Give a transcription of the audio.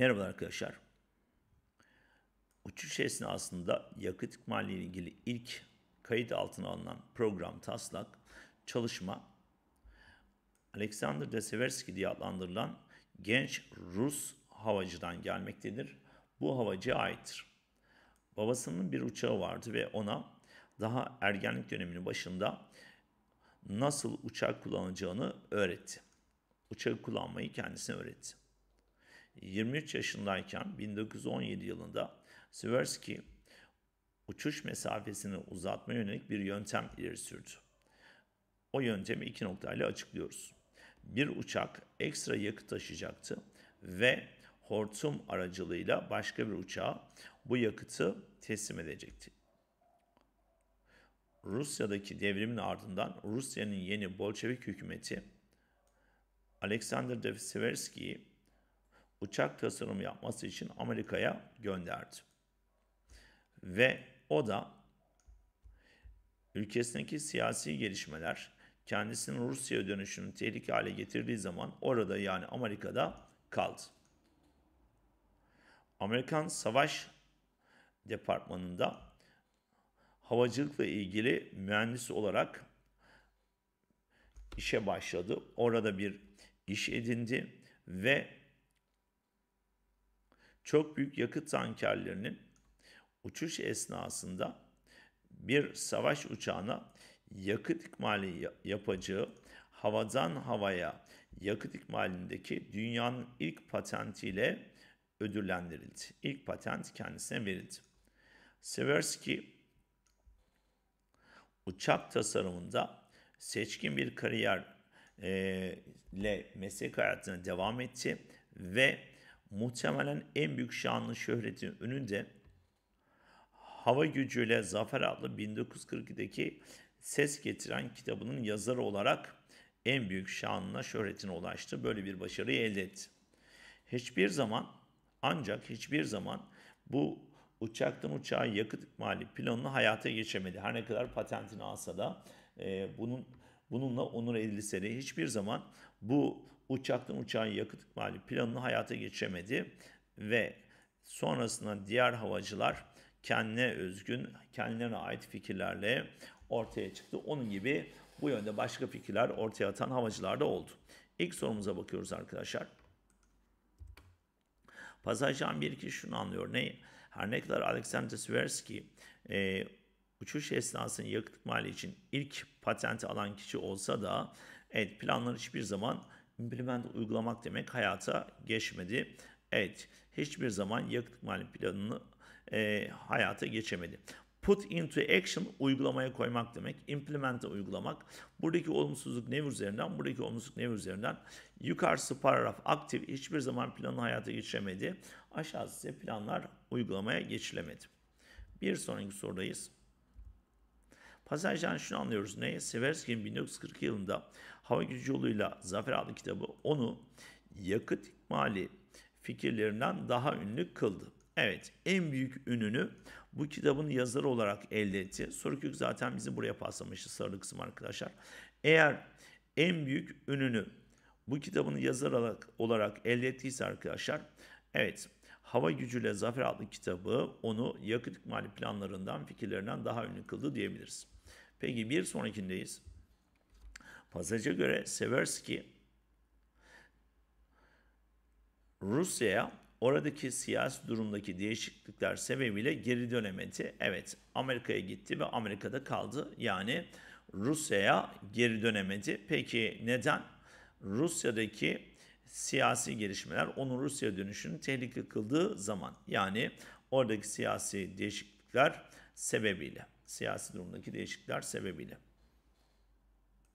Merhaba arkadaşlar. Uçuş esnasında yakıt ile ilgili ilk kayıt altına alınan program taslak çalışma Alexander Deseversky diye adlandırılan genç Rus havacıdan gelmektedir. Bu havacı aittir. Babasının bir uçağı vardı ve ona daha ergenlik döneminin başında nasıl uçak kullanacağını öğretti. Uçağı kullanmayı kendisine öğretti. 23 yaşındayken 1917 yılında Sversky uçuş mesafesini uzatma yönelik bir yöntem ileri sürdü. O yöntemi iki noktayla açıklıyoruz. Bir uçak ekstra yakıt taşıyacaktı ve hortum aracılığıyla başka bir uçağa bu yakıtı teslim edecekti. Rusya'daki devrimin ardından Rusya'nın yeni Bolşevik hükümeti Alexander de Siversky'yi uçak tasarımı yapması için Amerika'ya gönderdi. Ve o da ülkesindeki siyasi gelişmeler kendisinin Rusya dönüşünü tehlike hale getirdiği zaman orada yani Amerika'da kaldı. Amerikan Savaş Departmanı'nda havacılıkla ilgili mühendis olarak işe başladı. Orada bir iş edindi ve çok büyük yakıt tankerlerinin uçuş esnasında bir savaş uçağına yakıt ikmali yapacağı havadan havaya yakıt ikmalindeki dünyanın ilk patentiyle ödüllendirildi. İlk patent kendisine verildi. Seversky uçak tasarımında seçkin bir kariyerle meslek hayatına devam etti ve muhtemelen en büyük şanlı şöhretin önünde Hava Gücüyle Zafer adlı 1942'deki ses getiren kitabının yazarı olarak en büyük şanına şöhretine ulaştı. Böyle bir başarıyı elde etti. Hiçbir zaman ancak hiçbir zaman bu uçaktan uçağa yakıt mali planını hayata geçemedi. Her ne kadar patentini alsa da e, bunun Bununla Onur 50 hiçbir zaman bu uçaktan uçağın yakıt mali planını hayata geçemedi ve sonrasında diğer havacılar kendine özgün, kendilerine ait fikirlerle ortaya çıktı. Onun gibi bu yönde başka fikirler ortaya atan havacılar da oldu. İlk sorumuza bakıyoruz arkadaşlar. Pasajdan bir kişi şunu anlıyor. Ne? Her ne kadar Alexander Sversky. e, uçuş esnasında yakıt mali için ilk patenti alan kişi olsa da evet planlar hiçbir zaman implement uygulamak demek hayata geçmedi. Evet hiçbir zaman yakıt mali planını e, hayata geçemedi. Put into action uygulamaya koymak demek. Implement'e uygulamak. Buradaki olumsuzluk ne üzerinden? Buradaki olumsuzluk ne üzerinden? Yukarısı paragraf aktif hiçbir zaman planı hayata geçiremedi. Aşağısı ise planlar uygulamaya geçilemedi. Bir sonraki sorudayız. Pasajdan şunu anlıyoruz. Ne? Seversky'in 1940 yılında Hava Gücü yoluyla Zafer adlı kitabı onu yakıt ikmali fikirlerinden daha ünlü kıldı. Evet en büyük ününü bu kitabın yazarı olarak elde etti. Sorukük zaten bizi buraya paslamıştı sarılı kısım arkadaşlar. Eğer en büyük ününü bu kitabın yazarı olarak, elde ettiyse arkadaşlar evet Hava Gücüyle Zafer adlı kitabı onu yakıt ikmali planlarından fikirlerinden daha ünlü kıldı diyebiliriz. Peki bir sonrakindeyiz. Pasaja göre Severski Rusya'ya oradaki siyasi durumdaki değişiklikler sebebiyle geri dönemedi. Evet Amerika'ya gitti ve Amerika'da kaldı. Yani Rusya'ya geri dönemedi. Peki neden? Rusya'daki siyasi gelişmeler onun Rusya dönüşünü tehlikeli kıldığı zaman yani oradaki siyasi değişiklikler sebebiyle siyasi durumdaki değişiklikler sebebiyle.